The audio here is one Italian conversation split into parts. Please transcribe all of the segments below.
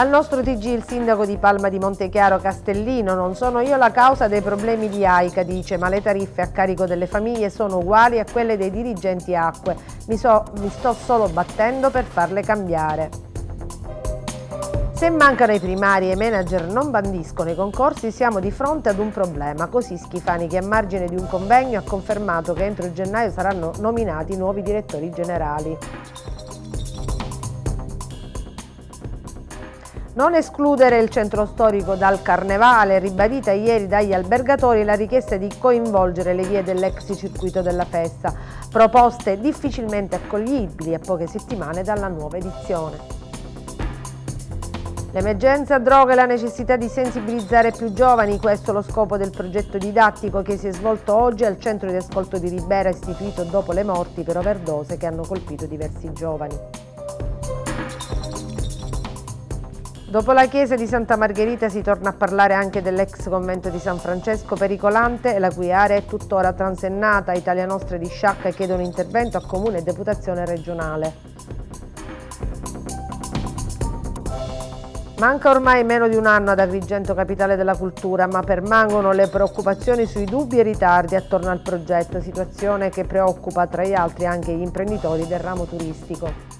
Al nostro TG il sindaco di Palma di Montechiaro Castellino, non sono io la causa dei problemi di AICA, dice, ma le tariffe a carico delle famiglie sono uguali a quelle dei dirigenti acque, mi, so, mi sto solo battendo per farle cambiare. Se mancano i primari e i manager non bandiscono i concorsi siamo di fronte ad un problema, così Schifani che a margine di un convegno ha confermato che entro gennaio saranno nominati nuovi direttori generali. Non escludere il centro storico dal carnevale, ribadita ieri dagli albergatori la richiesta di coinvolgere le vie dell'ex circuito della festa, proposte difficilmente accoglibili a poche settimane dalla nuova edizione. L'emergenza droga e la necessità di sensibilizzare più giovani, questo è lo scopo del progetto didattico che si è svolto oggi al centro di ascolto di Ribera istituito dopo le morti per overdose che hanno colpito diversi giovani. Dopo la chiesa di Santa Margherita si torna a parlare anche dell'ex convento di San Francesco pericolante, la cui area è tuttora transennata. Italia Nostra di Sciacca chiedono intervento a Comune e Deputazione regionale. Manca ormai meno di un anno ad Agrigento Capitale della Cultura, ma permangono le preoccupazioni sui dubbi e ritardi attorno al progetto, situazione che preoccupa tra gli altri anche gli imprenditori del ramo turistico.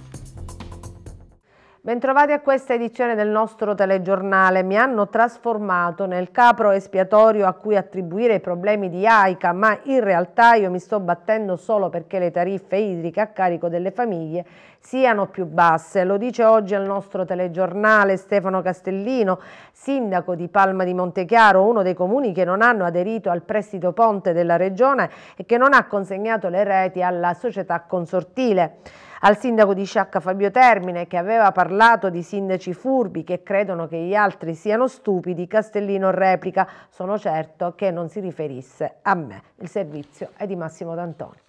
Bentrovati a questa edizione del nostro telegiornale. Mi hanno trasformato nel capro espiatorio a cui attribuire i problemi di AICA, ma in realtà io mi sto battendo solo perché le tariffe idriche a carico delle famiglie siano più basse. Lo dice oggi al nostro telegiornale Stefano Castellino, sindaco di Palma di Montechiaro, uno dei comuni che non hanno aderito al prestito ponte della regione e che non ha consegnato le reti alla società consortile. Al sindaco di Sciacca Fabio Termine, che aveva parlato di sindaci furbi che credono che gli altri siano stupidi, Castellino replica, sono certo che non si riferisse a me. Il servizio è di Massimo D'Antoni.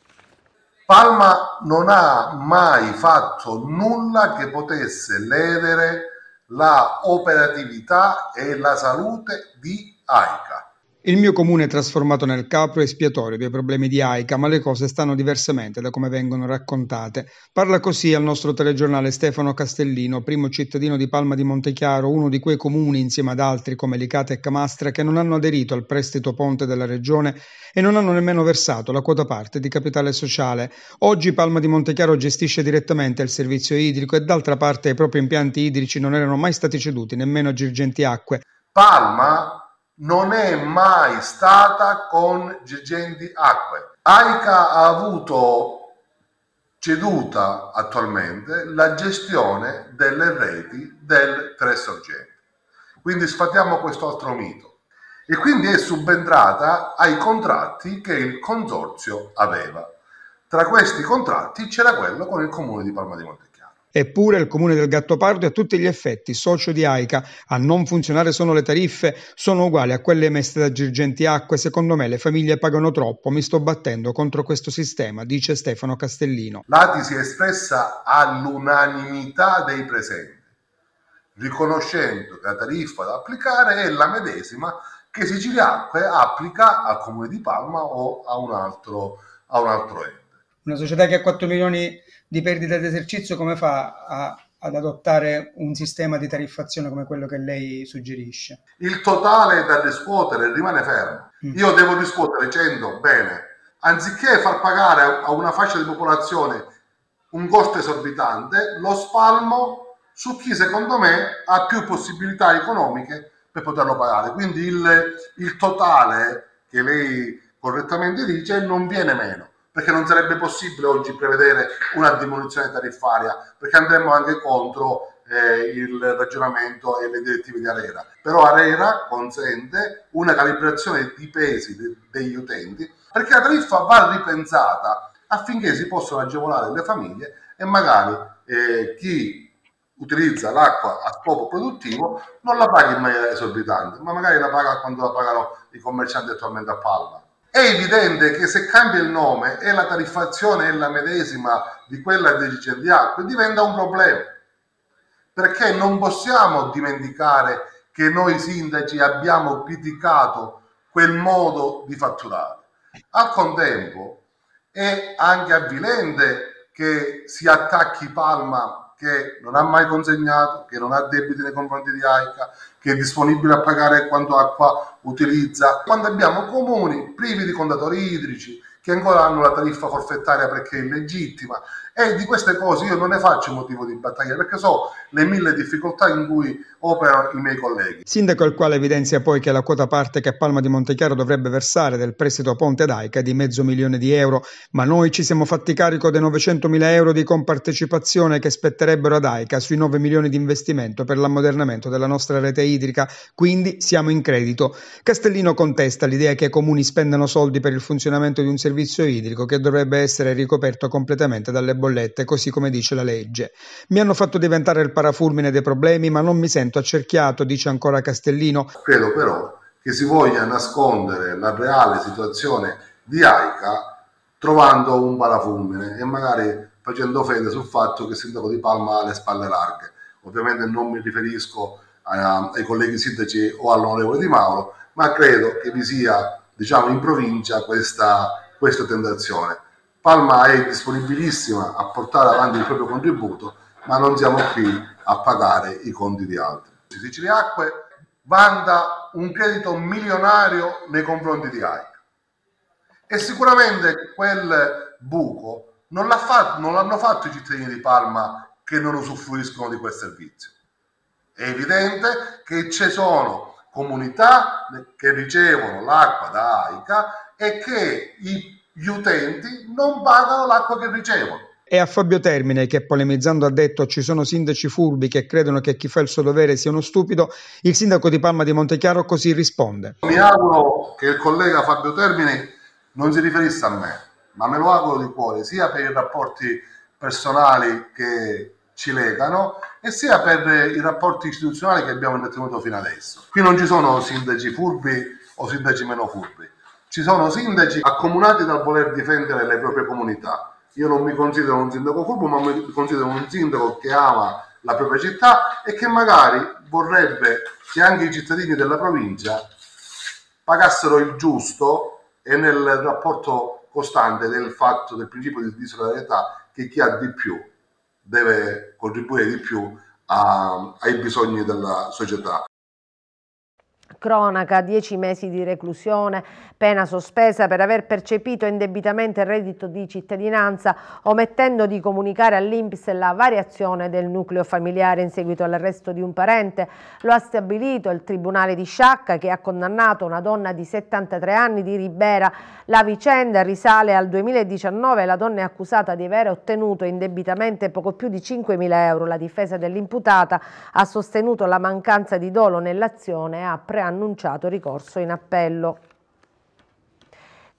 Palma non ha mai fatto nulla che potesse ledere la operatività e la salute di AICA. Il mio comune è trasformato nel capro espiatorio dei problemi di AICA, ma le cose stanno diversamente da come vengono raccontate. Parla così al nostro telegiornale Stefano Castellino, primo cittadino di Palma di Montechiaro, uno di quei comuni, insieme ad altri come Licata e Camastra, che non hanno aderito al prestito ponte della regione e non hanno nemmeno versato la quota parte di capitale sociale. Oggi Palma di Montechiaro gestisce direttamente il servizio idrico e d'altra parte i propri impianti idrici non erano mai stati ceduti nemmeno a Girgenti Acque. Palma non è mai stata con Gegendi Acque. AICA ha avuto ceduta attualmente la gestione delle reti del Tre Sorgenti. Quindi sfatiamo questo altro mito. E quindi è subentrata ai contratti che il consorzio aveva. Tra questi contratti c'era quello con il comune di Palma di Monte. Eppure il comune del Gattopardo è a tutti gli effetti socio di AICA, a non funzionare sono le tariffe, sono uguali a quelle emesse da Girgenti Acque, secondo me le famiglie pagano troppo, mi sto battendo contro questo sistema, dice Stefano Castellino. L'ATI si è espressa all'unanimità dei presenti, riconoscendo che la tariffa da applicare è la medesima che Siciliacque applica al comune di Palma o a un altro, a un altro ente. Una società che ha 4 milioni di perdite d'esercizio come fa a, ad adottare un sistema di tariffazione come quello che lei suggerisce? Il totale da riscuotere rimane fermo. Mm. Io devo riscuotere 100, bene. Anziché far pagare a una fascia di popolazione un costo esorbitante, lo spalmo su chi secondo me ha più possibilità economiche per poterlo pagare. Quindi il, il totale che lei correttamente dice non viene meno perché non sarebbe possibile oggi prevedere una diminuzione tariffaria, perché andremmo anche contro eh, il ragionamento e le direttive di Arera. Però Arera consente una calibrazione di pesi de- degli utenti, perché la tariffa va ripensata affinché si possano agevolare le famiglie e magari eh, chi utilizza l'acqua a scopo produttivo non la paga in maniera esorbitante, ma magari la paga quando la pagano i commercianti attualmente a Palma. È evidente che se cambia il nome e la tariffazione è la medesima di quella dei licenziati, diventa un problema. Perché non possiamo dimenticare che noi sindaci abbiamo criticato quel modo di fatturare. Al contempo è anche avvilente che si attacchi Palma che non ha mai consegnato, che non ha debiti nei confronti di AICA, che è disponibile a pagare quanto acqua utilizza, quando abbiamo comuni privi di contatori idrici, che ancora hanno la tariffa forfettaria perché è illegittima e di queste cose io non ne faccio motivo di battaglia perché so le mille difficoltà in cui operano i miei colleghi. Sindaco il quale evidenzia poi che la quota parte che Palma di Montechiaro dovrebbe versare del prestito Ponte d'Aica è di mezzo milione di euro, ma noi ci siamo fatti carico dei 900 mila euro di compartecipazione che spetterebbero ad Aica sui 9 milioni di investimento per l'ammodernamento della nostra rete idrica, quindi siamo in credito. Castellino contesta l'idea che i comuni spendano soldi per il funzionamento di un servizio servizio idrico che dovrebbe essere ricoperto completamente dalle bollette, così come dice la legge. Mi hanno fatto diventare il parafulmine dei problemi, ma non mi sento accerchiato, dice ancora Castellino. Credo però che si voglia nascondere la reale situazione di AICA trovando un parafulmine e magari facendo fede sul fatto che il sindaco di Palma ha le spalle larghe. Ovviamente non mi riferisco a, ai colleghi sindaci o all'onorevole Di Mauro, ma credo che vi sia diciamo in provincia questa questa tentazione. Palma è disponibilissima a portare avanti il proprio contributo, ma non siamo qui a pagare i conti di altri. Sicilia Acque vanta un credito milionario nei confronti di AIC e sicuramente quel buco non, l'ha fatto, non l'hanno fatto i cittadini di Palma che non usufruiscono di quel servizio. È evidente che ci sono comunità che ricevono l'acqua da AICA è che gli utenti non pagano l'acqua che ricevono. E a Fabio Termine che polemizzando ha detto ci sono sindaci furbi che credono che chi fa il suo dovere sia uno stupido, il sindaco di Palma di Montechiaro così risponde. Mi auguro che il collega Fabio Termine non si riferisse a me, ma me lo auguro di cuore sia per i rapporti personali che ci legano e sia per i rapporti istituzionali che abbiamo intrattenuto fino adesso. Qui non ci sono sindaci furbi o sindaci meno furbi ci sono sindaci accomunati dal voler difendere le proprie comunità. Io non mi considero un sindaco furbo, ma mi considero un sindaco che ama la propria città e che magari vorrebbe che anche i cittadini della provincia pagassero il giusto e nel rapporto costante del fatto del principio di, di solidarietà che chi ha di più deve contribuire di più a, ai bisogni della società cronaca, 10 mesi di reclusione, pena sospesa per aver percepito indebitamente il reddito di cittadinanza, omettendo di comunicare all'Inps la variazione del nucleo familiare in seguito all'arresto di un parente. Lo ha stabilito il Tribunale di Sciacca che ha condannato una donna di 73 anni di Ribera. La vicenda risale al 2019 e la donna è accusata di aver ottenuto indebitamente poco più di 5.000 euro. La difesa dell'imputata ha sostenuto la mancanza di dolo nell'azione e ha preannunciato annunciato ricorso in appello.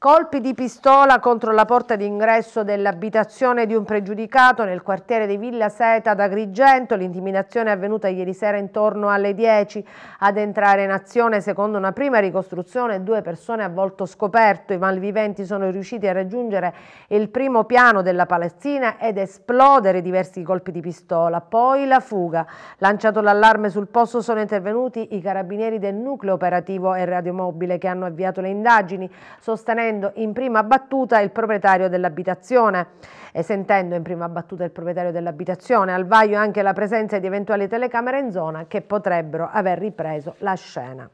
Colpi di pistola contro la porta d'ingresso dell'abitazione di un pregiudicato nel quartiere di Villa Seta ad Agrigento. L'intimidazione è avvenuta ieri sera intorno alle 10. Ad entrare in azione, secondo una prima ricostruzione, due persone a volto scoperto. I malviventi sono riusciti a raggiungere il primo piano della palazzina ed esplodere diversi colpi di pistola. Poi la fuga. Lanciato l'allarme sul posto sono intervenuti i carabinieri del nucleo operativo e radiomobile che hanno avviato le indagini, sostenendo sentendo in prima battuta il proprietario dell'abitazione. E sentendo in prima battuta il proprietario dell'abitazione, al vaglio anche la presenza di eventuali telecamere in zona che potrebbero aver ripreso la scena.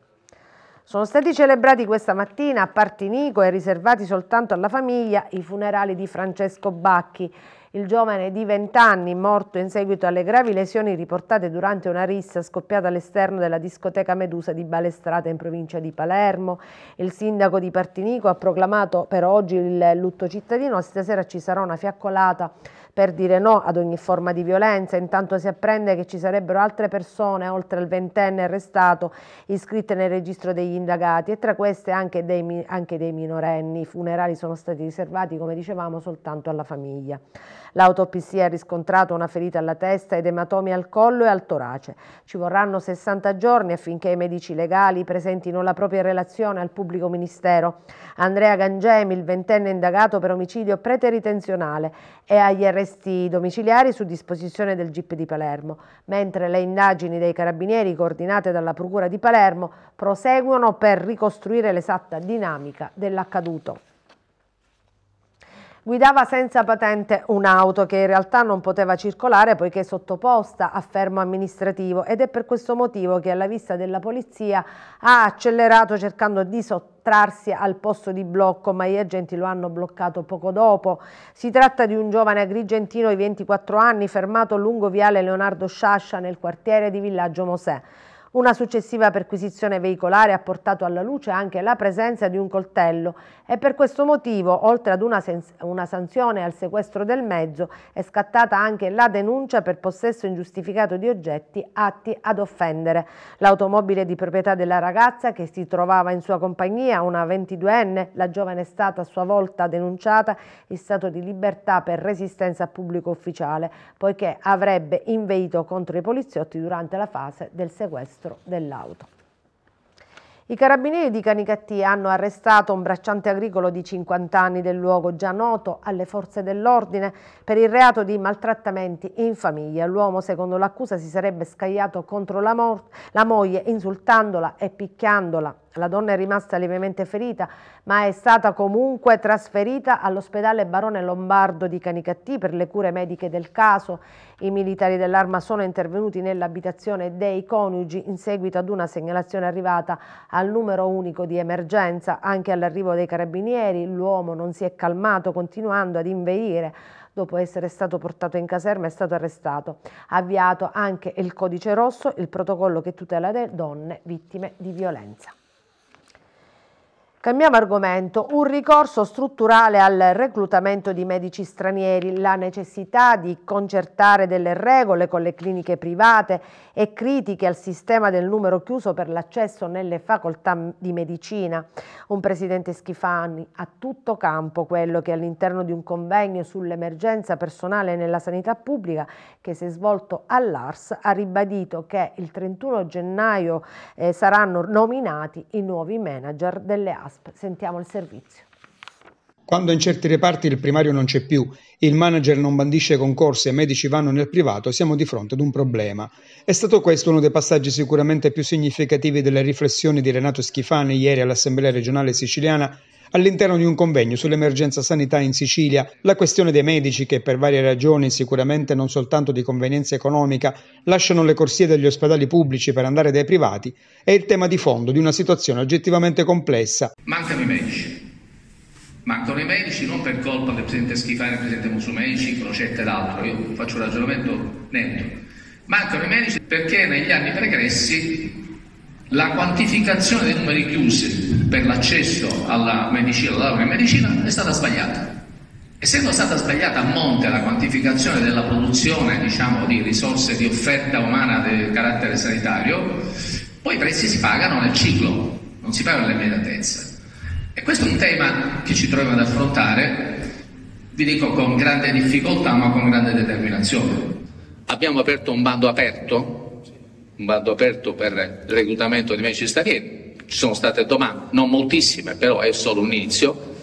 Sono stati celebrati questa mattina a Partinico e riservati soltanto alla famiglia i funerali di Francesco Bacchi, il giovane di 20 anni, morto in seguito alle gravi lesioni riportate durante una rissa scoppiata all'esterno della discoteca Medusa di Balestrata in provincia di Palermo. Il sindaco di Partinico ha proclamato per oggi il lutto cittadino, stasera ci sarà una fiaccolata per dire no ad ogni forma di violenza. Intanto si apprende che ci sarebbero altre persone, oltre al ventenne arrestato, iscritte nel registro degli indagati e tra queste anche dei, anche dei minorenni. I funerali sono stati riservati, come dicevamo, soltanto alla famiglia. L'autopsia ha riscontrato una ferita alla testa ed ematomi al collo e al torace. Ci vorranno 60 giorni affinché i medici legali presentino la propria relazione al pubblico ministero. Andrea Gangemi, il ventenne indagato per omicidio preteritenzionale, è agli arresti domiciliari su disposizione del GIP di Palermo, mentre le indagini dei carabinieri coordinate dalla Procura di Palermo proseguono per ricostruire l'esatta dinamica dell'accaduto guidava senza patente un'auto che in realtà non poteva circolare poiché sottoposta a fermo amministrativo ed è per questo motivo che alla vista della polizia ha accelerato cercando di sottrarsi al posto di blocco, ma gli agenti lo hanno bloccato poco dopo. Si tratta di un giovane agrigentino di 24 anni fermato lungo viale Leonardo Sciascia nel quartiere di Villaggio Mosè. Una successiva perquisizione veicolare ha portato alla luce anche la presenza di un coltello e per questo motivo, oltre ad una, una sanzione al sequestro del mezzo, è scattata anche la denuncia per possesso ingiustificato di oggetti atti ad offendere. L'automobile di proprietà della ragazza che si trovava in sua compagnia, una 22enne, la giovane è stata a sua volta denunciata in stato di libertà per resistenza a pubblico ufficiale, poiché avrebbe inveito contro i poliziotti durante la fase del sequestro sinistro dell'auto. I carabinieri di Canicattì hanno arrestato un bracciante agricolo di 50 anni del luogo già noto alle forze dell'ordine per il reato di maltrattamenti in famiglia. L'uomo, secondo l'accusa, si sarebbe scagliato contro la, la moglie insultandola e picchiandola. La donna è rimasta lievemente ferita, ma è stata comunque trasferita all'ospedale Barone Lombardo di Canicattì per le cure mediche del caso. I militari dell'arma sono intervenuti nell'abitazione dei coniugi in seguito ad una segnalazione arrivata al numero unico di emergenza. Anche all'arrivo dei carabinieri l'uomo non si è calmato, continuando ad inveire dopo essere stato portato in caserma è stato arrestato. Ha avviato anche il codice rosso, il protocollo che tutela le donne vittime di violenza. Cambiamo argomento, un ricorso strutturale al reclutamento di medici stranieri, la necessità di concertare delle regole con le cliniche private e critiche al sistema del numero chiuso per l'accesso nelle facoltà di medicina. Un presidente Schifani a tutto campo quello che all'interno di un convegno sull'emergenza personale nella sanità pubblica che si è svolto all'ARS ha ribadito che il 31 gennaio eh, saranno nominati i nuovi manager delle AS ASP. Sentiamo il servizio. Quando in certi reparti il primario non c'è più, il manager non bandisce concorsi e i medici vanno nel privato, siamo di fronte ad un problema. È stato questo uno dei passaggi sicuramente più significativi delle riflessioni di Renato Schifani ieri all'Assemblea regionale siciliana all'interno di un convegno sull'emergenza sanità in Sicilia, la questione dei medici che per varie ragioni, sicuramente non soltanto di convenienza economica, lasciano le corsie degli ospedali pubblici per andare dai privati, è il tema di fondo di una situazione oggettivamente complessa. Mancano i medici Mancano i medici non per colpa del presidente Schifani, del presidente Musumeci, Crocetta ed altro, io faccio un ragionamento netto. Mancano i medici perché negli anni pregressi la quantificazione dei numeri chiusi per l'accesso alla medicina, alla laurea in medicina, è stata sbagliata. Essendo stata sbagliata a monte la quantificazione della produzione diciamo, di risorse di offerta umana di carattere sanitario, poi i prezzi si pagano nel ciclo, non si pagano nell'immediatezza. Questo è un tema che ci troviamo ad affrontare, vi dico con grande difficoltà ma con grande determinazione. Abbiamo aperto un bando aperto, un bando aperto per il reclutamento di medici stranieri, ci sono state domande, non moltissime, però è solo un inizio,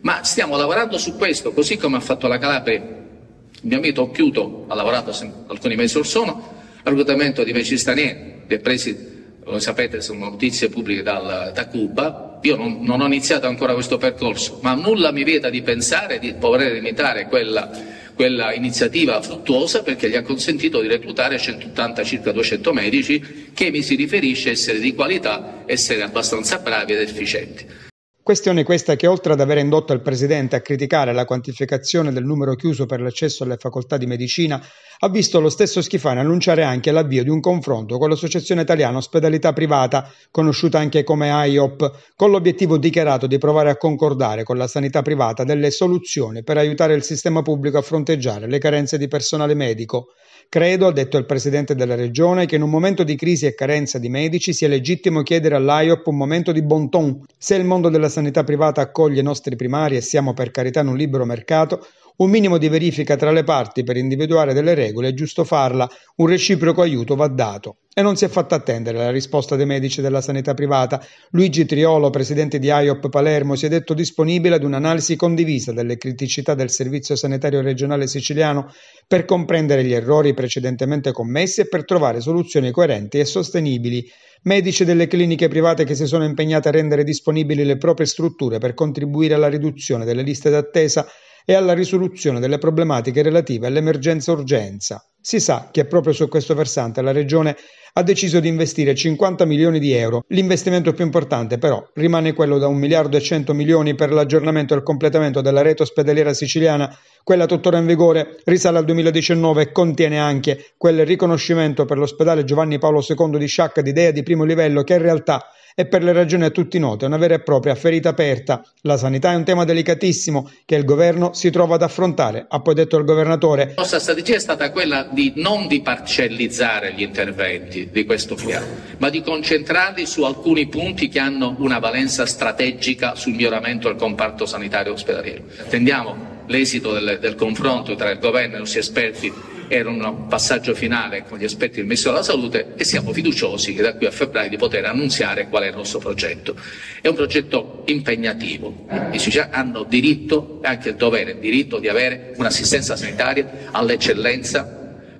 ma stiamo lavorando su questo, così come ha fatto la Calabria. Il mio amico Occhiuto ha lavorato alcuni mesi or sono, al reclutamento di medici stranieri, depresi lo sapete, sono notizie pubbliche dal, da Cuba. Io non, non, ho iniziato ancora questo percorso, ma nulla mi vieta di pensare di poter imitare quella, quella iniziativa fruttuosa perché gli ha consentito di reclutare 180 circa 200 medici che mi si riferisce essere di qualità, essere abbastanza bravi ed efficienti. Questione questa che oltre ad aver indotto il presidente a criticare la quantificazione del numero chiuso per l'accesso alle facoltà di medicina, ha visto lo stesso Schifani annunciare anche l'avvio di un confronto con l'Associazione Italiana Ospedalità Privata, conosciuta anche come AIOP, con l'obiettivo dichiarato di provare a concordare con la sanità privata delle soluzioni per aiutare il sistema pubblico a fronteggiare le carenze di personale medico. Credo, ha detto il presidente della regione, che in un momento di crisi e carenza di medici sia legittimo chiedere all'AIOP un momento di bon ton. Se il mondo della sanità privata accoglie i nostri primari e siamo per carità in un libero mercato, un minimo di verifica tra le parti per individuare delle regole è giusto farla, un reciproco aiuto va dato. E non si è fatta attendere la risposta dei medici della sanità privata. Luigi Triolo, presidente di IOP Palermo, si è detto disponibile ad un'analisi condivisa delle criticità del Servizio Sanitario Regionale Siciliano per comprendere gli errori precedentemente commessi e per trovare soluzioni coerenti e sostenibili. Medici delle cliniche private che si sono impegnate a rendere disponibili le proprie strutture per contribuire alla riduzione delle liste d'attesa e alla risoluzione delle problematiche relative all'emergenza-urgenza. Si sa che proprio su questo versante la Regione ha deciso di investire 50 milioni di euro. L'investimento più importante però rimane quello da 1 miliardo e 100 milioni per l'aggiornamento e il completamento della rete ospedaliera siciliana. Quella tuttora in vigore risale al 2019 e contiene anche quel riconoscimento per l'ospedale Giovanni Paolo II di Sciacca di Dea di primo livello che in realtà è per le ragioni a tutti note una vera e propria ferita aperta. La sanità è un tema delicatissimo che il governo si trova ad affrontare, ha poi detto il governatore. La nostra strategia è stata quella di non parcellizzare gli interventi, di questo piano, ma di concentrarli su alcuni punti che hanno una valenza strategica sul miglioramento del comparto sanitario ospedaliero. Attendiamo l'esito del, del confronto tra il governo e i nostri esperti era un passaggio finale con gli esperti del Ministero della Salute e siamo fiduciosi che da qui a febbraio di poter annunziare qual è il nostro progetto. È un progetto impegnativo, i siciliani hanno diritto e anche il dovere, il diritto di avere un'assistenza sanitaria all'eccellenza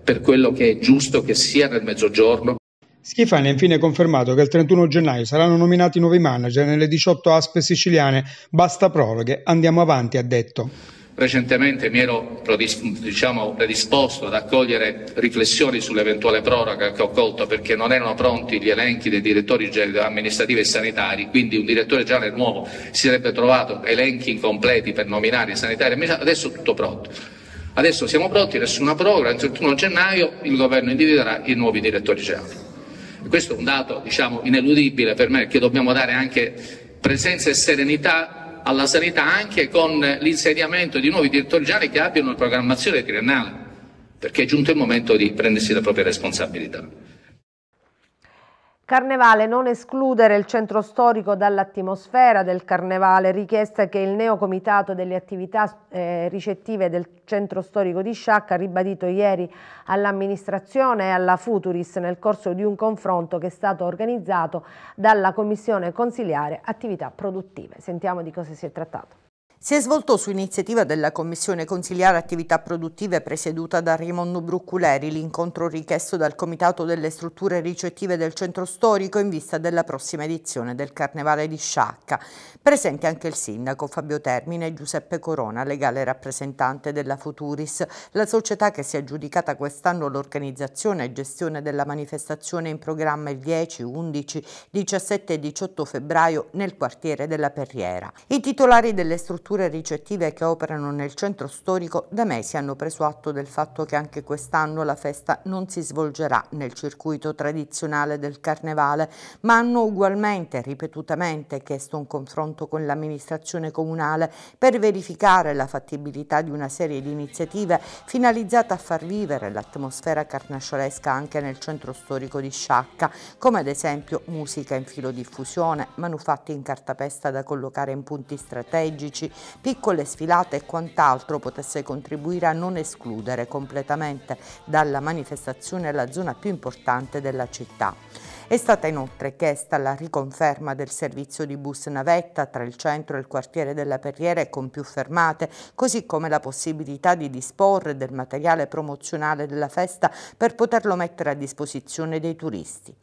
per quello che è giusto che sia nel mezzogiorno. Schifani ha infine confermato che il 31 gennaio saranno nominati nuovi manager nelle 18 aspe siciliane. Basta proroghe, andiamo avanti, ha detto. Recentemente mi ero diciamo, predisposto ad accogliere riflessioni sull'eventuale proroga che ho colto perché non erano pronti gli elenchi dei direttori amministrativi e sanitari, quindi un direttore generale nuovo si sarebbe trovato elenchi incompleti per nominare i sanitari, adesso tutto pronto. Adesso siamo pronti, nessuna proroga, il 31 gennaio il governo individuerà i nuovi direttori generali. E Questo è un dato diciamo, ineludibile per me, che dobbiamo dare anche presenza e serenità alla sanità anche con l'insediamento di nuovi direttori generali che abbiano una programmazione triennale, perché è giunto il momento di prendersi le proprie responsabilità. Carnevale, non escludere il centro storico dall'atmosfera del carnevale, richiesta che il neocomitato delle attività eh, ricettive del centro storico di Sciacca ha ribadito ieri all'amministrazione e alla Futuris nel corso di un confronto che è stato organizzato dalla Commissione Consiliare Attività Produttive. Sentiamo di cosa si è trattato si è svolto su iniziativa della Commissione Consiliare Attività Produttive presieduta da Raimondo Brucculeri l'incontro richiesto dal Comitato delle Strutture Ricettive del Centro Storico in vista della prossima edizione del Carnevale di Sciacca. Presenti anche il Sindaco Fabio Termine e Giuseppe Corona, legale rappresentante della Futuris, la società che si è aggiudicata quest'anno l'organizzazione e gestione della manifestazione in programma il 10, 11, 17 e 18 febbraio nel quartiere della Perriera. I titolari delle strutture strutture ricettive che operano nel centro storico da mesi hanno preso atto del fatto che anche quest'anno la festa non si svolgerà nel circuito tradizionale del Carnevale, ma hanno ugualmente, ripetutamente, chiesto un confronto con l'amministrazione comunale per verificare la fattibilità di una serie di iniziative finalizzate a far vivere l'atmosfera carnasciolesca anche nel centro storico di Sciacca, come ad esempio musica in filodiffusione, manufatti in cartapesta da collocare in punti strategici, piccole sfilate e quant'altro potesse contribuire a non escludere completamente dalla manifestazione la zona più importante della città. È stata inoltre chiesta la riconferma del servizio di bus navetta tra il centro e il quartiere della Perriere con più fermate, così come la possibilità di disporre del materiale promozionale della festa per poterlo mettere a disposizione dei turisti.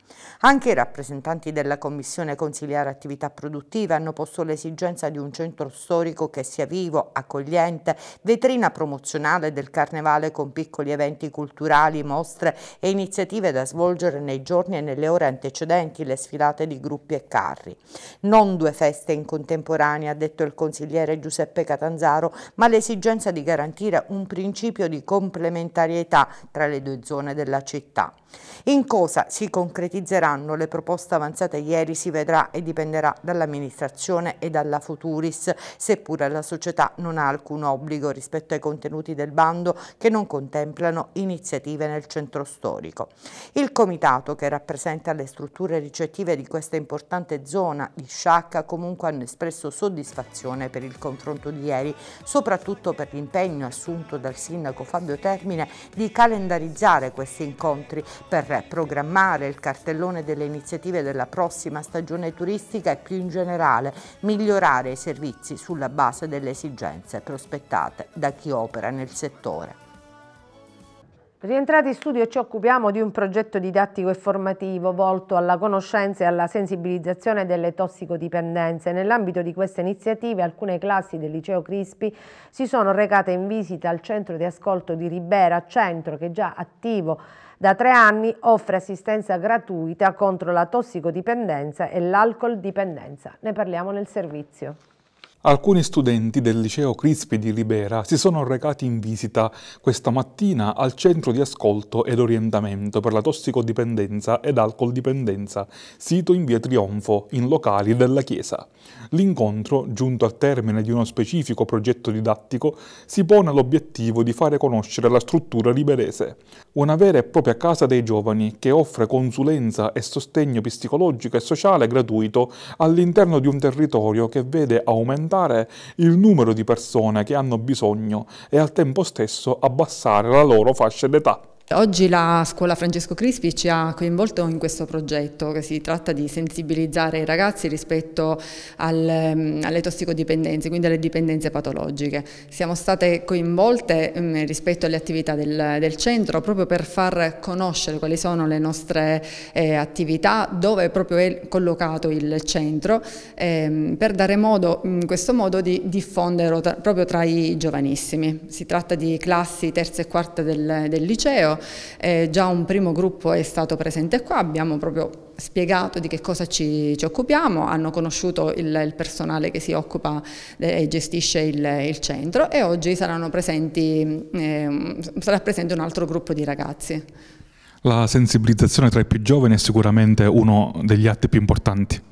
Anche i rappresentanti della Commissione Consigliare Attività Produttive hanno posto l'esigenza di un centro storico che sia vivo, accogliente, vetrina promozionale del carnevale con piccoli eventi culturali, mostre e iniziative da svolgere nei giorni e nelle ore antecedenti le sfilate di gruppi e carri. Non due feste in contemporanea, ha detto il consigliere Giuseppe Catanzaro, ma l'esigenza di garantire un principio di complementarietà tra le due zone della città. In cosa si concretizzeranno le proposte avanzate ieri si vedrà e dipenderà dall'amministrazione e dalla Futuris, seppure la società non ha alcun obbligo rispetto ai contenuti del bando che non contemplano iniziative nel centro storico. Il comitato che rappresenta le strutture ricettive di questa importante zona di Sciacca comunque hanno espresso soddisfazione per il confronto di ieri, soprattutto per l'impegno assunto dal sindaco Fabio Termine di calendarizzare questi incontri per programmare il cartellone delle iniziative della prossima stagione turistica e più in generale migliorare i servizi sulla base delle esigenze prospettate da chi opera nel settore. Rientrati in studio ci occupiamo di un progetto didattico e formativo volto alla conoscenza e alla sensibilizzazione delle tossicodipendenze. Nell'ambito di queste iniziative alcune classi del liceo Crispi si sono recate in visita al centro di ascolto di Ribera, centro che già attivo da tre anni offre assistenza gratuita contro la tossicodipendenza e l'alcol dipendenza. Ne parliamo nel servizio. Alcuni studenti del liceo Crispi di Libera si sono recati in visita questa mattina al centro di ascolto ed orientamento per la tossicodipendenza ed alcoldipendenza, sito in via Trionfo, in locali della Chiesa. L'incontro, giunto al termine di uno specifico progetto didattico, si pone l'obiettivo di fare conoscere la struttura liberese, una vera e propria casa dei giovani che offre consulenza e sostegno psicologico e sociale gratuito all'interno di un territorio che vede aumentare aumentare il numero di persone che hanno bisogno e al tempo stesso abbassare la loro fascia d'età. Oggi la scuola Francesco Crispi ci ha coinvolto in questo progetto che si tratta di sensibilizzare i ragazzi rispetto al, mm, alle tossicodipendenze, quindi alle dipendenze patologiche. Siamo state coinvolte mh, mm, rispetto alle attività del, del, centro proprio per far conoscere quali sono le nostre eh, attività, dove proprio è collocato il centro, ehm, per dare modo in mm, questo modo di diffondere tra, proprio tra i giovanissimi. Si tratta di classi terza e quarta del, del liceo eh, già un primo gruppo è stato presente qua, abbiamo proprio spiegato di che cosa ci, ci occupiamo, hanno conosciuto il, il, personale che si occupa e gestisce il, il centro e oggi presenti, eh, sarà presente un altro gruppo di ragazzi. La sensibilizzazione tra i più giovani è sicuramente uno degli atti più importanti.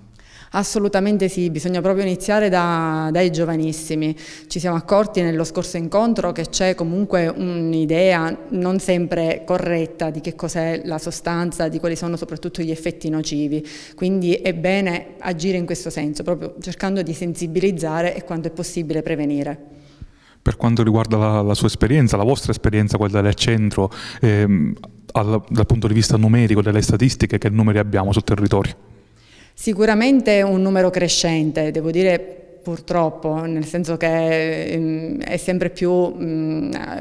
Assolutamente sì, bisogna proprio iniziare da, dai giovanissimi. Ci siamo accorti nello scorso incontro che c'è comunque un'idea non sempre corretta di che cos'è la sostanza, di quali sono soprattutto gli effetti nocivi. Quindi è bene agire in questo senso, proprio cercando di sensibilizzare e quanto è possibile prevenire. Per quanto riguarda la, la sua esperienza, la vostra esperienza, quella del centro, ehm, al, dal punto di vista numerico delle statistiche, che numeri abbiamo sul territorio? Sicuramente un numero crescente, devo dire purtroppo, nel senso che ehm, è sempre più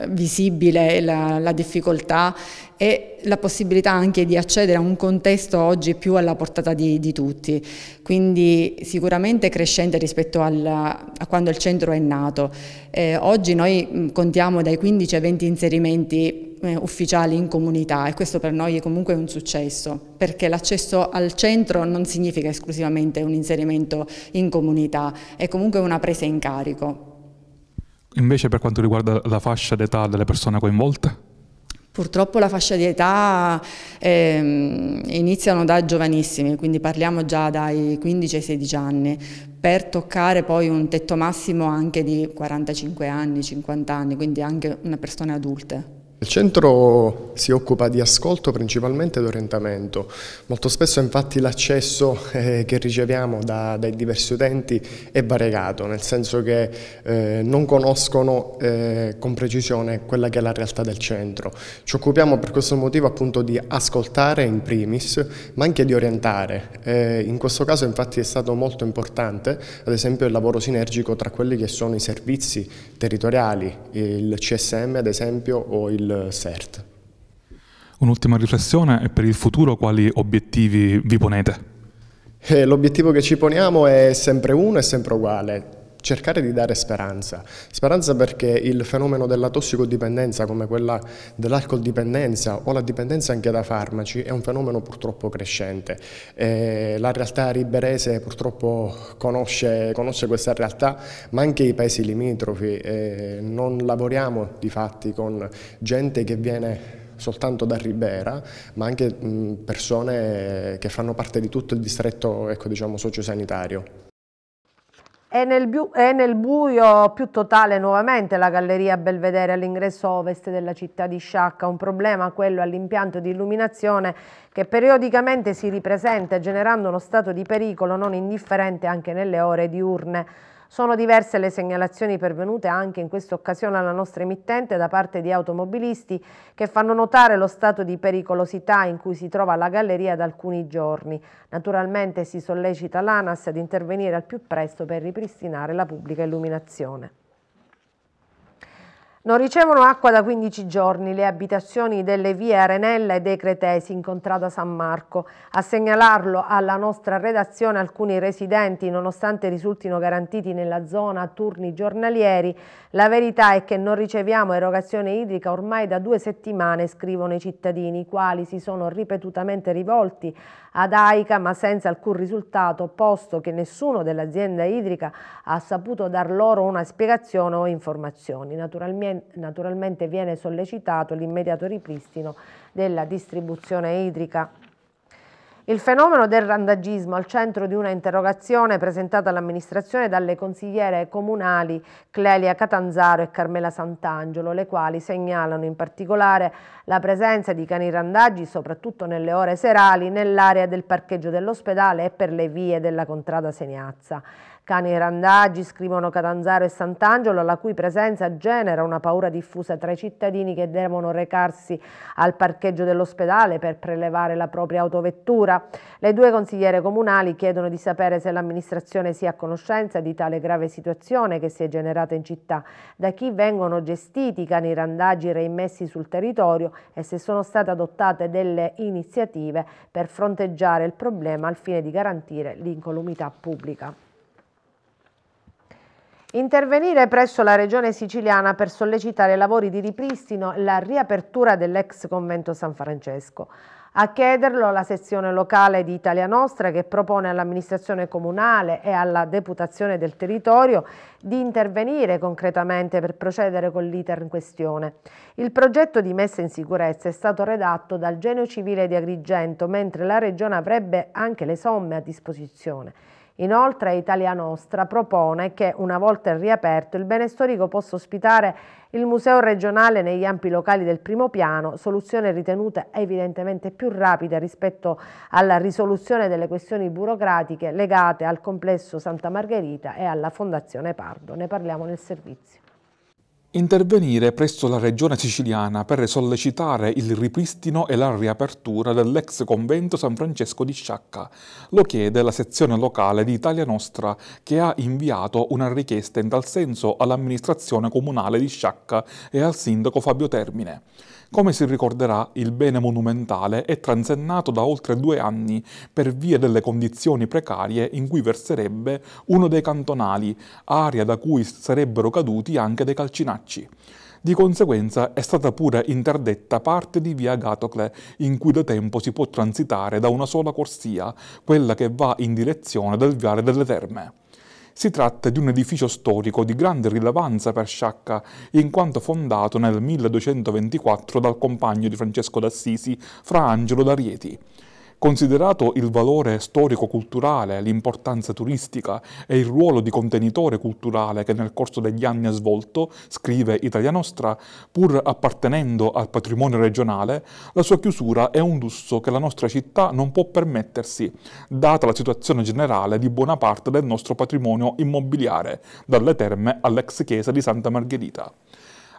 visibile la, la difficoltà e la possibilità anche di accedere a un contesto oggi più alla portata di, di tutti, quindi sicuramente crescente rispetto al, a quando il centro è nato. Eh, oggi noi mm, contiamo dai 15 ai 20 inserimenti eh, ufficiali in comunità e questo per noi è comunque un successo, perché l'accesso al centro non significa esclusivamente un inserimento in comunità, è comunque una presa in carico. Invece per quanto riguarda la fascia d'età delle persone coinvolte? Purtroppo la fascia di età eh, iniziano da giovanissimi, quindi parliamo già dai 15 ai 16 anni, per toccare poi un tetto massimo anche di 45 anni, 50 anni, quindi anche una persona adulte. Il centro si occupa di ascolto principalmente ed orientamento. Molto spesso infatti l'accesso eh, che riceviamo da, dai diversi utenti è variegato, nel senso che eh, non conoscono eh, con precisione quella che è la realtà del centro. Ci occupiamo per questo motivo appunto di ascoltare in primis, ma anche di orientare. Eh, in questo caso infatti è stato molto importante, ad esempio, il lavoro sinergico tra quelli che sono i servizi territoriali, il CSM ad esempio o il CERT. Un'ultima riflessione per il futuro quali obiettivi vi ponete? Eh, l'obiettivo che ci poniamo è sempre uno e sempre uguale, cercare di dare speranza. Speranza perché il fenomeno della tossicodipendenza come quella dipendenza o la dipendenza anche da farmaci è un fenomeno purtroppo crescente. Eh, la realtà riberese purtroppo conosce, conosce, questa realtà ma anche i paesi limitrofi. Eh, non lavoriamo di fatti con gente che viene soltanto da Ribera, ma anche persone che fanno parte di tutto il distretto ecco, diciamo, sociosanitario. È nel, è nel, buio più totale nuovamente la galleria Belvedere all'ingresso ovest della città di Sciacca, un problema quello all'impianto di illuminazione che periodicamente si ripresenta generando uno stato di pericolo non indifferente anche nelle ore diurne. Sono diverse le segnalazioni pervenute anche in questa occasione alla nostra emittente da parte di automobilisti che fanno notare lo stato di pericolosità in cui si trova la galleria da alcuni giorni. Naturalmente si sollecita l'ANAS ad intervenire al più presto per ripristinare la pubblica illuminazione. Non ricevono acqua da 15 giorni le abitazioni delle vie Arenella e dei Cretesi in contrada San Marco. A segnalarlo alla nostra redazione alcuni residenti, nonostante risultino garantiti nella zona a turni giornalieri, la verità è che non riceviamo erogazione idrica ormai da due settimane, scrivono i cittadini, i quali si sono ripetutamente rivolti ad AICA ma senza alcun risultato posto che nessuno dell'azienda idrica ha saputo dar loro una spiegazione o informazioni. Naturalmente, naturalmente viene sollecitato l'immediato ripristino della distribuzione idrica. Il fenomeno del randagismo al centro di una interrogazione presentata all'amministrazione dalle consigliere comunali Clelia Catanzaro e Carmela Sant'Angelo, le quali segnalano in particolare la presenza di cani randaggi soprattutto nelle ore serali nell'area del parcheggio dell'ospedale e per le vie della contrada Seniazza. Cani e randaggi, scrivono Catanzaro e Sant'Angelo, la cui presenza genera una paura diffusa tra i cittadini che devono recarsi al parcheggio dell'ospedale per prelevare la propria autovettura. Le due consigliere comunali chiedono di sapere se l'amministrazione sia a conoscenza di tale grave situazione che si è generata in città, da chi vengono gestiti i cani randaggi reimmessi sul territorio e se sono state adottate delle iniziative per fronteggiare il problema al fine di garantire l'incolumità pubblica. Intervenire presso la Regione siciliana per sollecitare lavori di ripristino e la riapertura dell'ex convento San Francesco. A chiederlo la sezione locale di Italia Nostra che propone all'amministrazione comunale e alla deputazione del territorio di intervenire concretamente per procedere con l'iter in questione. Il progetto di messa in sicurezza è stato redatto dal Genio Civile di Agrigento, mentre la Regione avrebbe anche le somme a disposizione. Inoltre Italia Nostra propone che una volta riaperto il bene storico possa ospitare il museo regionale negli ampi locali del primo piano, soluzione ritenuta evidentemente più rapida rispetto alla risoluzione delle questioni burocratiche legate al complesso Santa Margherita e alla Fondazione Pardo. Ne parliamo nel servizio. Intervenire presso la Regione siciliana per sollecitare il ripristino e la riapertura dell'ex convento San Francesco di Sciacca lo chiede la sezione locale di Italia Nostra che ha inviato una richiesta in tal senso all'amministrazione comunale di Sciacca e al sindaco Fabio Termine. Come si ricorderà, il bene monumentale è transennato da oltre due anni per via delle condizioni precarie in cui verserebbe uno dei cantonali, aria da cui sarebbero caduti anche dei calcinacci. Di conseguenza è stata pure interdetta parte di via Gatocle, in cui da tempo si può transitare da una sola corsia, quella che va in direzione del viale delle terme. Si tratta di un edificio storico di grande rilevanza per Sciacca, in quanto fondato nel 1224 dal compagno di Francesco d'Assisi, Fra Angelo d'Arieti. Considerato il valore storico-culturale, l'importanza turistica e il ruolo di contenitore culturale che nel corso degli anni ha svolto, scrive Italia Nostra, pur appartenendo al patrimonio regionale, la sua chiusura è un lusso che la nostra città non può permettersi, data la situazione generale di buona parte del nostro patrimonio immobiliare, dalle terme all'ex chiesa di Santa Margherita.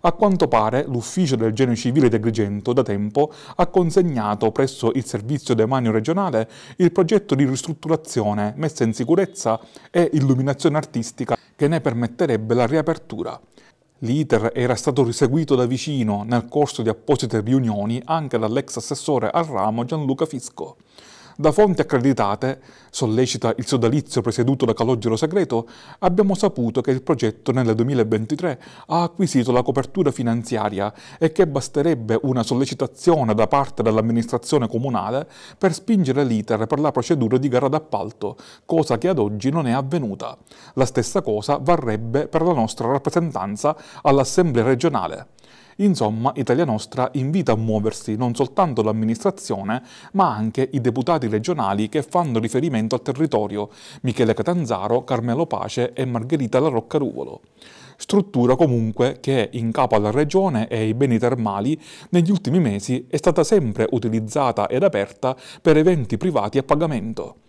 A quanto pare, l'ufficio del Genio Civile di Agrigento da tempo ha consegnato presso il Servizio Demanio Regionale il progetto di ristrutturazione, messa in sicurezza e illuminazione artistica che ne permetterebbe la riapertura. L'iter era stato riseguito da vicino nel corso di apposite riunioni anche dall'ex assessore al ramo Gianluca Fisco. Da fonti accreditate, sollecita il sodalizio presieduto da Calogero Segreto, abbiamo saputo che il progetto nel 2023 ha acquisito la copertura finanziaria e che basterebbe una sollecitazione da parte dell'amministrazione comunale per spingere l'iter per la procedura di gara d'appalto, cosa che ad oggi non è avvenuta. La stessa cosa varrebbe per la nostra rappresentanza all'Assemblea regionale. Insomma, Italia Nostra invita a muoversi non soltanto l'amministrazione, ma anche i deputati regionali che fanno riferimento al territorio, Michele Catanzaro, Carmelo Pace e Margherita La Roccaruvolo struttura comunque che in capo alla regione e ai beni termali negli ultimi mesi è stata sempre utilizzata ed aperta per eventi privati a pagamento.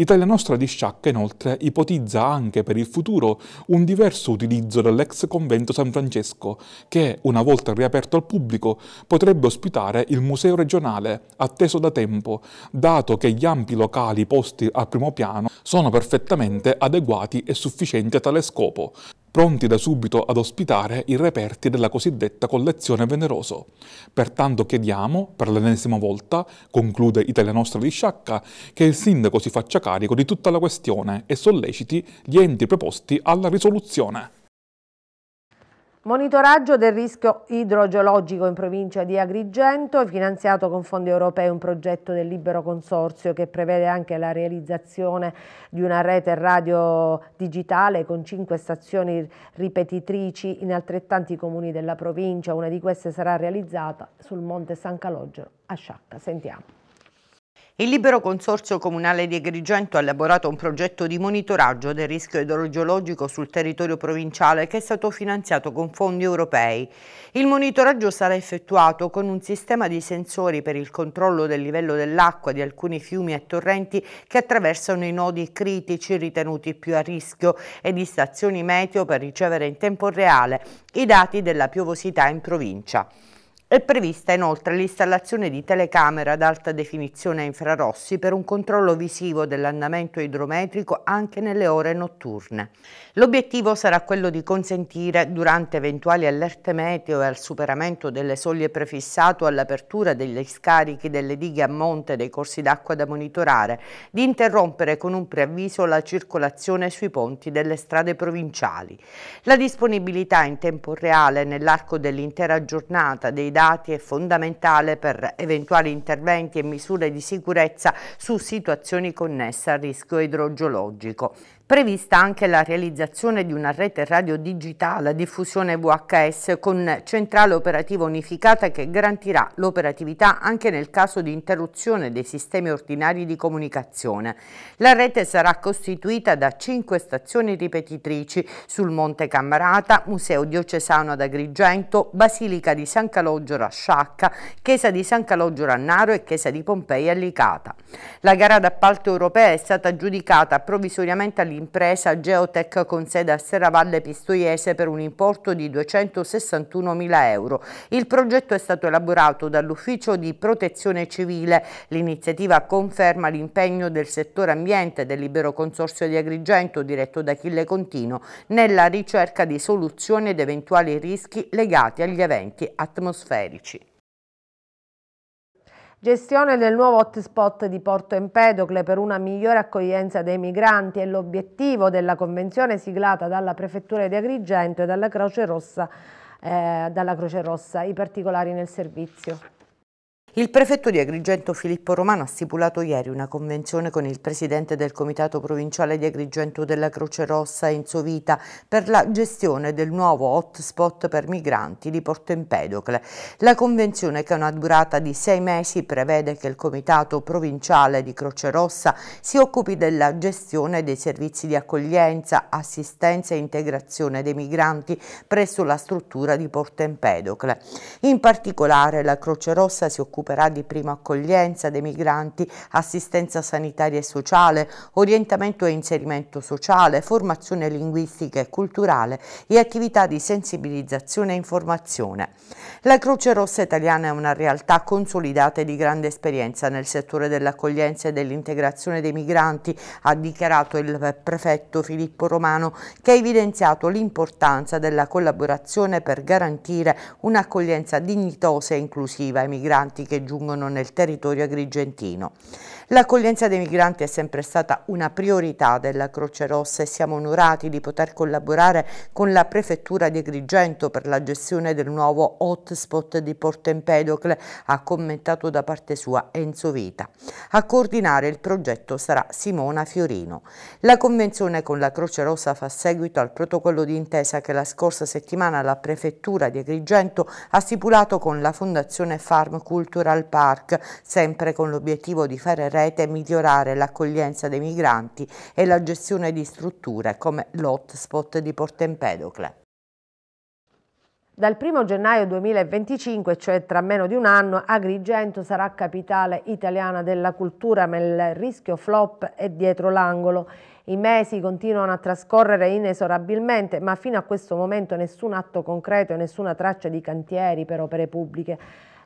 Italia Nostra di Sciacca inoltre ipotizza anche per il futuro un diverso utilizzo dell'ex convento San Francesco che, una volta riaperto al pubblico, potrebbe ospitare il museo regionale, atteso da tempo, dato che gli ampi locali posti al primo piano sono perfettamente adeguati e sufficienti a tale scopo, pronti da subito ad ospitare i reperti della cosiddetta collezione Veneroso. Pertanto chiediamo, per l'ennesima volta, conclude Italia Nostra di Sciacca, che il sindaco si faccia caso carico di tutta la questione e solleciti gli enti preposti alla risoluzione. Monitoraggio del rischio idrogeologico in provincia di Agrigento, finanziato con fondi europei un progetto del libero consorzio che prevede anche la realizzazione di una rete radio digitale con cinque stazioni ripetitrici in altrettanti comuni della provincia. Una di queste sarà realizzata sul Monte San Calogero a Sciacca. Sentiamo. Il libero consorzio comunale di Agrigento ha elaborato un progetto di monitoraggio del rischio idrogeologico sul territorio provinciale che è stato finanziato con fondi europei. Il monitoraggio sarà effettuato con un sistema di sensori per il controllo del livello dell'acqua di alcuni fiumi e torrenti che attraversano i nodi critici ritenuti più a rischio e di stazioni meteo per ricevere in tempo reale i dati della piovosità in provincia. È prevista inoltre l'installazione di telecamere ad alta definizione a infrarossi per un controllo visivo dell'andamento idrometrico anche nelle ore notturne. L'obiettivo sarà quello di consentire, durante eventuali allerte meteo e al superamento delle soglie prefissato all'apertura degli scarichi delle dighe a monte dei corsi d'acqua da monitorare, di interrompere con un preavviso la circolazione sui ponti delle strade provinciali. La disponibilità in tempo reale nell'arco dell'intera giornata dei dati dati è fondamentale per eventuali interventi e misure di sicurezza su situazioni connesse al rischio idrogeologico prevista anche la realizzazione di una rete radio digitale a diffusione VHS con centrale operativa unificata che garantirà l'operatività anche nel caso di interruzione dei sistemi ordinari di comunicazione. La rete sarà costituita da cinque stazioni ripetitrici sul Monte Cammarata, Museo Diocesano ad Agrigento, Basilica di San Calogero a Sciacca, Chiesa di San Calogero a Naro e Chiesa di Pompei a Licata. La gara d'appalto europea è stata giudicata provvisoriamente all'interno l'impresa Geotech con sede a Serravalle Pistoiese per un importo di 261.000 euro. Il progetto è stato elaborato dall'Ufficio di Protezione Civile. L'iniziativa conferma l'impegno del settore ambiente del libero consorzio di Agrigento diretto da Achille Contino nella ricerca di soluzioni ed eventuali rischi legati agli eventi atmosferici. Gestione del nuovo hotspot di Porto Empedocle per una migliore accoglienza dei migranti è l'obiettivo della convenzione siglata dalla Prefettura di Agrigento e dalla Croce Rossa. Eh, dalla Croce Rossa. I particolari nel servizio. Il prefetto di Agrigento Filippo Romano ha stipulato ieri una convenzione con il presidente del Comitato Provinciale di Agrigento della Croce Rossa Enzo Vita per la gestione del nuovo hotspot per migranti di Porto Empedocle. La convenzione, che ha una durata di sei mesi, prevede che il Comitato Provinciale di Croce Rossa si occupi della gestione dei servizi di accoglienza, assistenza e integrazione dei migranti presso la struttura di Porto Empedocle. In particolare la Croce Rossa si occupa occuperà di prima accoglienza dei migranti, assistenza sanitaria e sociale, orientamento e inserimento sociale, formazione linguistica e culturale e attività di sensibilizzazione e informazione. La Croce Rossa italiana è una realtà consolidata e di grande esperienza nel settore dell'accoglienza e dell'integrazione dei migranti, ha dichiarato il prefetto Filippo Romano, che ha evidenziato l'importanza della collaborazione per garantire un'accoglienza dignitosa e inclusiva ai migranti che giungono nel territorio agrigentino. L'accoglienza dei migranti è sempre stata una priorità della Croce Rossa e siamo onorati di poter collaborare con la Prefettura di Agrigento per la gestione del nuovo hotspot di Porto Empedocle, ha commentato da parte sua Enzo Vita. A coordinare il progetto sarà Simona Fiorino. La convenzione con la Croce Rossa fa seguito al protocollo di intesa che la scorsa settimana la Prefettura di Agrigento ha stipulato con la Fondazione Farm Cultural Park, sempre con l'obiettivo di fare rendere concrete migliorare l'accoglienza dei migranti e la gestione di strutture come l'hotspot di Porto Empedocle. Dal 1 gennaio 2025, cioè tra meno di un anno, Agrigento sarà capitale italiana della cultura, ma il rischio flop è dietro l'angolo. I mesi continuano a trascorrere inesorabilmente, ma fino a questo momento nessun atto concreto e nessuna traccia di cantieri per opere pubbliche.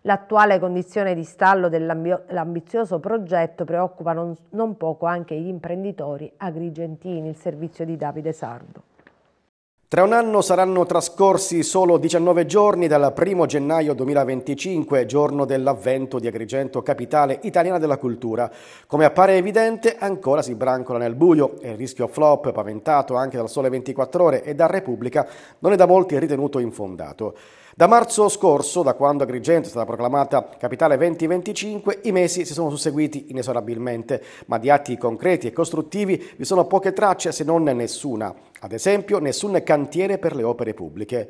L'attuale condizione di stallo dell'ambizioso progetto preoccupa non, non poco anche gli imprenditori agrigentini, il servizio di Davide Sardo. Tra un anno saranno trascorsi solo 19 giorni dal 1 gennaio 2025, giorno dell'avvento di Agrigento, capitale italiana della cultura. Come appare evidente, ancora si brancola nel buio e il rischio flop, paventato anche dal Sole 24 Ore e da Repubblica, non è da molti ritenuto infondato. Da marzo scorso, da quando Agrigento è stata proclamata capitale 2025, i mesi si sono susseguiti inesorabilmente, ma di atti concreti e costruttivi vi sono poche tracce se non nessuna. Ad esempio, nessun cantiere per le opere pubbliche.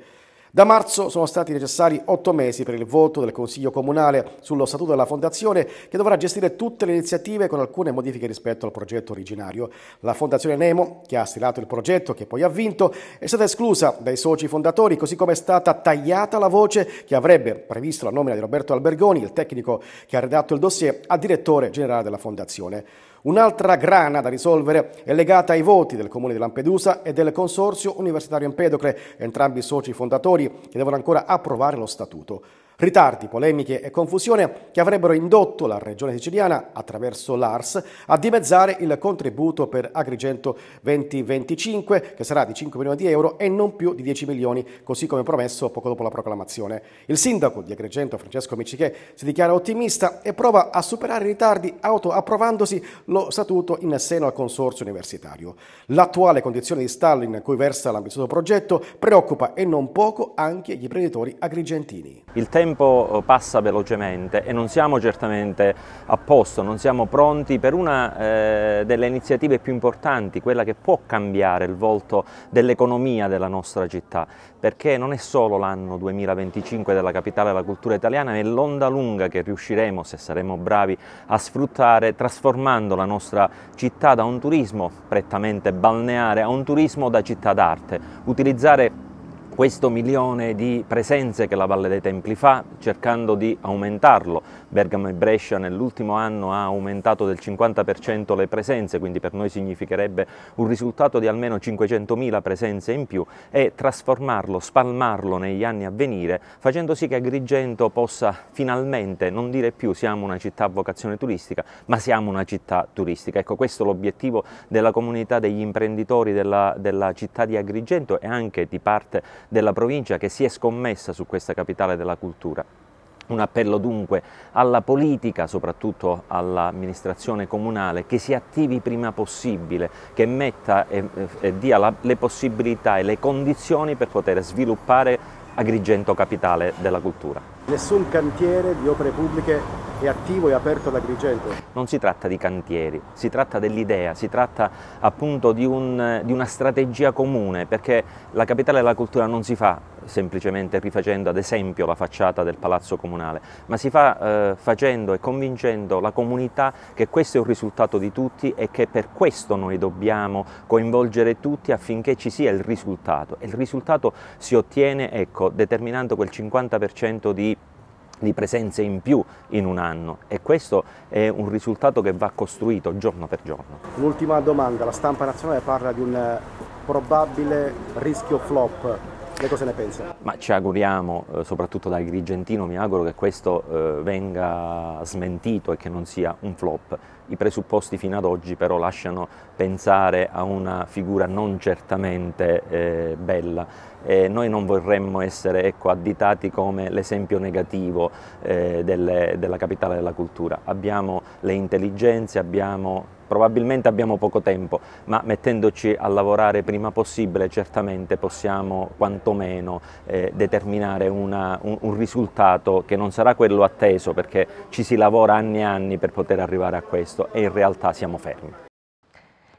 Da marzo sono stati necessari otto mesi per il voto del Consiglio Comunale sullo Statuto della Fondazione che dovrà gestire tutte le iniziative con alcune modifiche rispetto al progetto originario. La Fondazione Nemo, che ha stilato il progetto che poi ha vinto, è stata esclusa dai soci fondatori così come è stata tagliata la voce che avrebbe previsto la nomina di Roberto Albergoni, il tecnico che ha redatto il dossier, a direttore generale della Fondazione. Un'altra grana da risolvere è legata ai voti del Comune di Lampedusa e del Consorzio Universitario Empedocle, entrambi soci fondatori che devono ancora approvare lo statuto. Ritardi, polemiche e confusione che avrebbero indotto la regione siciliana, attraverso l'ARS, a dimezzare il contributo per Agrigento 2025, che sarà di 5 milioni di euro e non più di 10 milioni, così come promesso poco dopo la proclamazione. Il sindaco di Agrigento, Francesco Micichè, si dichiara ottimista e prova a superare i ritardi auto-approvandosi lo statuto in seno al consorzio universitario. L'attuale condizione di stallo in cui versa l'ambizioso progetto preoccupa e non poco anche gli imprenditori agrigentini. Il tempo tempo eh, passa velocemente e non siamo certamente a posto, non siamo pronti per una eh, delle iniziative più importanti, quella che può cambiare il volto dell'economia della nostra città, perché non è solo l'anno 2025 della capitale della cultura italiana, è l'onda lunga che riusciremo, se saremo bravi, a sfruttare trasformando la nostra città da un turismo prettamente balneare a un turismo da città d'arte, utilizzare questo milione di presenze che la Valle dei Templi fa, cercando di aumentarlo. Bergamo e Brescia nell'ultimo anno ha aumentato del 50% le presenze, quindi per noi significherebbe un risultato di almeno 500.000 presenze in più e trasformarlo, spalmarlo negli anni a venire, facendo sì che Agrigento possa finalmente non dire più siamo una città a vocazione turistica, ma siamo una città turistica. Ecco, questo è l'obiettivo della comunità degli imprenditori della, della città di Agrigento e anche di parte della provincia che si è scommessa su questa capitale della cultura. Un appello dunque alla politica, soprattutto all'amministrazione comunale, che si attivi prima possibile, che metta e, e dia la, le possibilità e le condizioni per poter sviluppare Agrigento capitale della cultura. Nessun cantiere di opere pubbliche è attivo e aperto ad Agrigento. Non si tratta di cantieri, si tratta dell'idea, si tratta appunto di, un, di una strategia comune, perché la capitale della cultura non si fa semplicemente rifacendo ad esempio la facciata del palazzo comunale, ma si fa eh, facendo e convincendo la comunità che questo è un risultato di tutti e che per questo noi dobbiamo coinvolgere tutti affinché ci sia il risultato e il risultato si ottiene ecco, determinando quel 50% di di presenze in più in un anno e questo è un risultato che va costruito giorno per giorno. Un'ultima domanda, la stampa nazionale parla di un eh, probabile rischio flop Che cosa ne pensa? Ma ci auguriamo, eh, soprattutto da Grigentino, mi auguro che questo eh, venga smentito e che non sia un flop. I presupposti fino ad oggi però lasciano pensare a una figura non certamente bella eh, noi non vorremmo essere ecco, additati come l'esempio negativo eh, delle, della capitale della cultura. Abbiamo le intelligenze, abbiamo, probabilmente abbiamo poco tempo, ma mettendoci a lavorare prima possibile certamente possiamo quantomeno eh, determinare una, un, un risultato che non sarà quello atteso perché ci si lavora anni e anni per poter arrivare a questo e in realtà siamo fermi.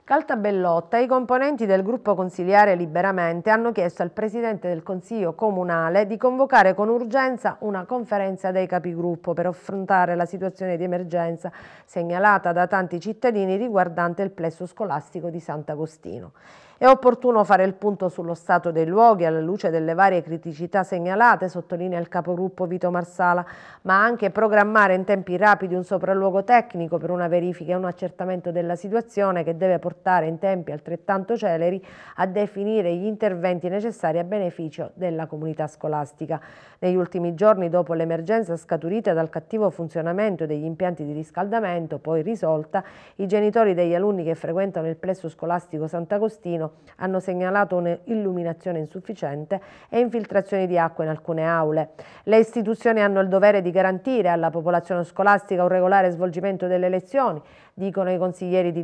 Caltabellotta, i componenti del gruppo consiliare Liberamente hanno chiesto al Presidente del Consiglio Comunale di convocare con urgenza una conferenza dei capigruppo per affrontare la situazione di emergenza segnalata da tanti cittadini riguardante il plesso scolastico di Sant'Agostino. È opportuno fare il punto sullo stato dei luoghi alla luce delle varie criticità segnalate, sottolinea il capogruppo Vito Marsala, ma anche programmare in tempi rapidi un sopralluogo tecnico per una verifica e un accertamento della situazione che deve portare in tempi altrettanto celeri a definire gli interventi necessari a beneficio della comunità scolastica. Negli ultimi giorni, dopo l'emergenza scaturita dal cattivo funzionamento degli impianti di riscaldamento, poi risolta, i genitori degli alunni che frequentano il plesso scolastico Sant'Agostino Torino hanno segnalato un'illuminazione insufficiente e infiltrazioni di acqua in alcune aule. Le istituzioni hanno il dovere di garantire alla popolazione scolastica un regolare svolgimento delle lezioni, dicono i consiglieri di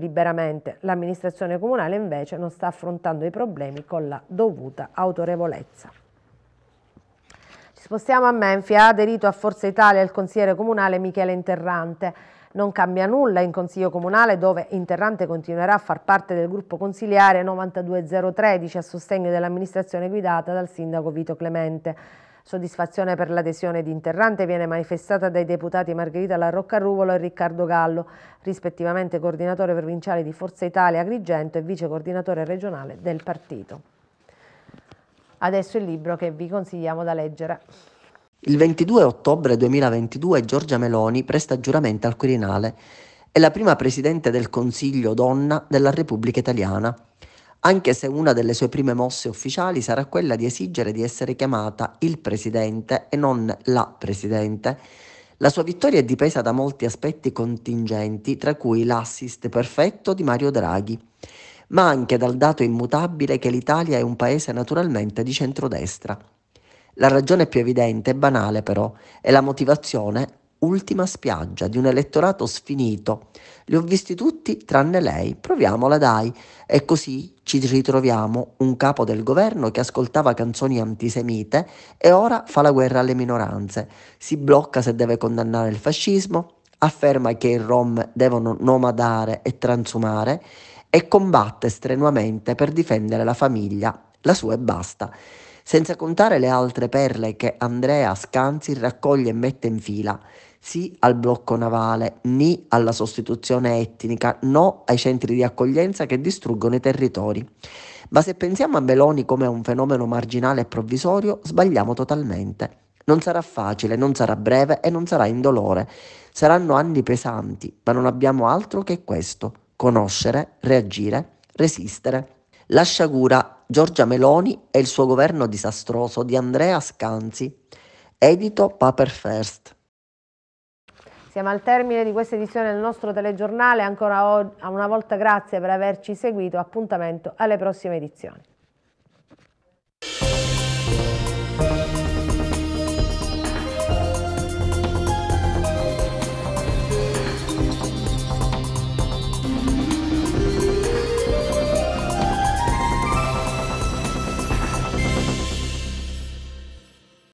L'amministrazione comunale invece non sta affrontando i problemi con la dovuta autorevolezza. Ci spostiamo a Menfi, ha aderito a Forza Italia il consigliere comunale Michele Interrante. Non cambia nulla in Consiglio Comunale dove Interrante continuerà a far parte del gruppo consiliare 92013 a sostegno dell'amministrazione guidata dal sindaco Vito Clemente. Soddisfazione per l'adesione di Interrante viene manifestata dai deputati Margherita Larrocca Ruvolo e Riccardo Gallo, rispettivamente coordinatore provinciale di Forza Italia Agrigento e vice coordinatore regionale del partito. Adesso il libro che vi consigliamo da leggere. Il 22 ottobre 2022 Giorgia Meloni presta giuramento al Quirinale. È la prima presidente del Consiglio donna della Repubblica Italiana, anche se una delle sue prime mosse ufficiali sarà quella di esigere di essere chiamata il presidente e non la presidente. La sua vittoria è dipesa da molti aspetti contingenti, tra cui l'assist perfetto di Mario Draghi, ma anche dal dato immutabile che l'Italia è un paese naturalmente di centrodestra. La ragione più evidente e banale però è la motivazione ultima spiaggia di un elettorato sfinito. Li ho visti tutti tranne lei, proviamola dai. E così ci ritroviamo un capo del governo che ascoltava canzoni antisemite e ora fa la guerra alle minoranze. Si blocca se deve condannare il fascismo, afferma che i rom devono nomadare e transumare e combatte strenuamente per difendere la famiglia, la sua e basta senza contare le altre perle che Andrea Scanzi raccoglie e mette in fila. Sì al blocco navale, ni alla sostituzione etnica, no ai centri di accoglienza che distruggono i territori. Ma se pensiamo a Meloni come a un fenomeno marginale e provvisorio, sbagliamo totalmente. Non sarà facile, non sarà breve e non sarà indolore. Saranno anni pesanti, ma non abbiamo altro che questo: conoscere, reagire, resistere. La sciagura Giorgia Meloni e il suo governo disastroso di Andrea Scanzi, edito Paper First. Siamo al termine di questa edizione del nostro telegiornale, ancora una volta grazie per averci seguito, appuntamento alle prossime edizioni.